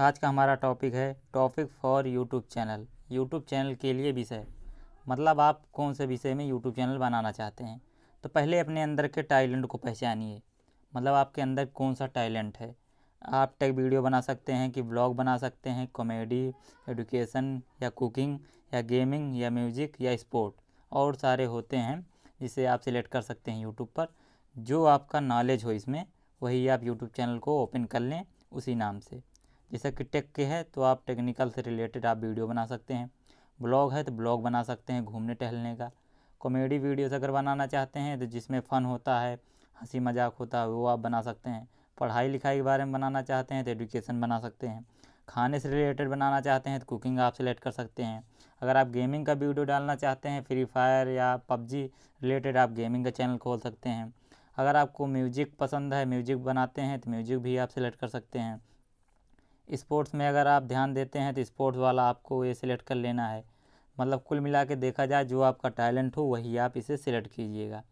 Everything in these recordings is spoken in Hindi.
आज का हमारा टॉपिक है topic for YouTube channel YouTube channel के लिए विषय मतलब आप कौन से विषय में यूट्यूब चैनल बनाना चाहते हैं तो पहले अपने अंदर के टैलेंट को पहचानिए मतलब आपके अंदर कौन सा टैलेंट है आप टेक वीडियो बना सकते हैं कि ब्लॉग बना सकते हैं कॉमेडी एडुकेशन या कुकिंग या गेमिंग या म्यूज़िक या स्पोर्ट और सारे होते हैं जिसे आप सिलेक्ट कर सकते हैं यूट्यूब पर जो आपका नॉलेज हो इसमें वही आप यूट्यूब चैनल को ओपन कर लें उसी नाम से जैसे कि टेक के है तो आप टेक्निकल से रिलेटेड आप वीडियो बना सकते हैं ब्लॉग है तो ब्लॉग बना सकते हैं घूमने टहलने का कॉमेडी वीडियोस अगर बनाना चाहते हैं तो जिसमें फ़न होता है हंसी मजाक होता है वो आप बना सकते हैं पढ़ाई लिखाई के बारे में बनाना चाहते हैं तो एडुकेशन बना सकते हैं खाने से रिलेटेड बनाना चाहते हैं तो कुकिंग आप सिलेक्ट कर सकते हैं अगर आप गेमिंग का वीडियो डालना चाहते हैं फ्री फायर या पबजी रिलेटेड आप गेमिंग का चैनल खोल सकते हैं अगर आपको म्यूजिक पसंद है म्यूजिक बनाते हैं तो म्यूजिक भी आप सिलेक्ट कर सकते हैं स्पोर्ट्स में अगर आप ध्यान देते हैं तो स्पोर्ट्स वाला आपको ये सिलेक्ट कर लेना है मतलब कुल मिला के देखा जाए जो आपका टैलेंट हो वही आप इसे सिलेक्ट कीजिएगा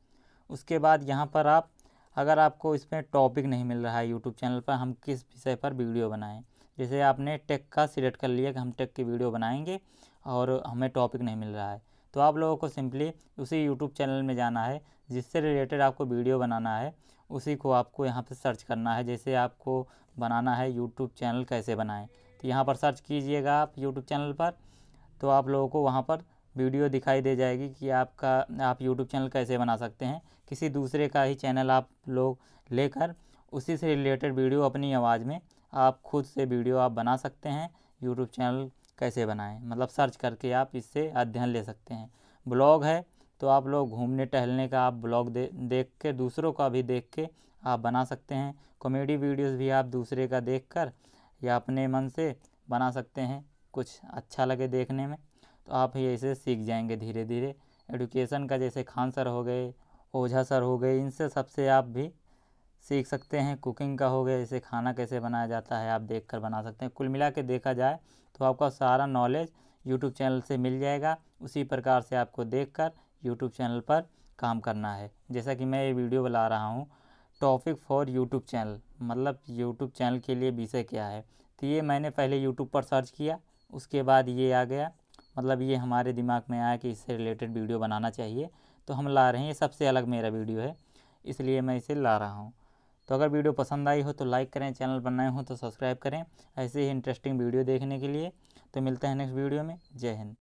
उसके बाद यहाँ पर आप अगर आपको इसमें टॉपिक नहीं मिल रहा है यूट्यूब चैनल पर हम किस विषय पर वीडियो बनाएं जैसे आपने टेक का सिलेक्ट कर लिया कि हम टेक की वीडियो बनाएंगे और हमें टॉपिक नहीं मिल रहा है तो आप लोगों को सिंपली उसी यूट्यूब चैनल में जाना है जिससे रिलेटेड आपको वीडियो बनाना है उसी को आपको यहाँ पर सर्च करना है जैसे आपको बनाना है यूट्यूब चैनल कैसे बनाएँ तो यहाँ पर सर्च कीजिएगा आप यूट्यूब चैनल पर तो आप लोगों को वहाँ पर वीडियो दिखाई दे जाएगी कि आपका आप यूट्यूब चैनल कैसे बना सकते हैं किसी दूसरे का ही चैनल आप लोग लेकर उसी से रिलेटेड वीडियो अपनी आवाज़ में आप खुद से वीडियो आप बना सकते हैं यूट्यूब चैनल कैसे बनाएं मतलब सर्च करके आप इससे अध्ययन ले सकते हैं ब्लॉग है तो आप लोग घूमने टहलने का आप ब्लॉग दे देख के दूसरों का भी देख के आप बना सकते हैं कॉमेडी वीडियोस भी आप दूसरे का देखकर या अपने मन से बना सकते हैं कुछ अच्छा लगे देखने में तो आप ये ऐसे सीख जाएंगे धीरे धीरे एडुकेशन का जैसे खान सर हो गए ओझा सर हो गए इनसे सबसे आप भी सीख सकते हैं कुकिंग का हो गया जैसे खाना कैसे बनाया जाता है आप देख कर बना सकते हैं कुल मिला के देखा जाए तो आपका सारा नॉलेज यूट्यूब चैनल से मिल जाएगा उसी प्रकार से आपको देख कर यूट्यूब चैनल पर काम करना है जैसा कि मैं ये वीडियो बना रहा हूँ टॉपिक फॉर यूट्यूब चैनल मतलब यूट्यूब चैनल के लिए विषय क्या है तो ये मैंने पहले यूट्यूब पर सर्च किया उसके बाद ये आ गया मतलब ये हमारे दिमाग में आया कि इससे रिलेटेड वीडियो बनाना चाहिए तो हम ला रहे हैं ये सबसे अलग मेरा वीडियो है इसलिए मैं इसे ला रहा हूँ तो अगर वीडियो पसंद आई हो तो लाइक करें चैनल पर नए हो तो सब्सक्राइब करें ऐसे ही इंटरेस्टिंग वीडियो देखने के लिए तो मिलते हैं नेक्स्ट वीडियो में जय हिंद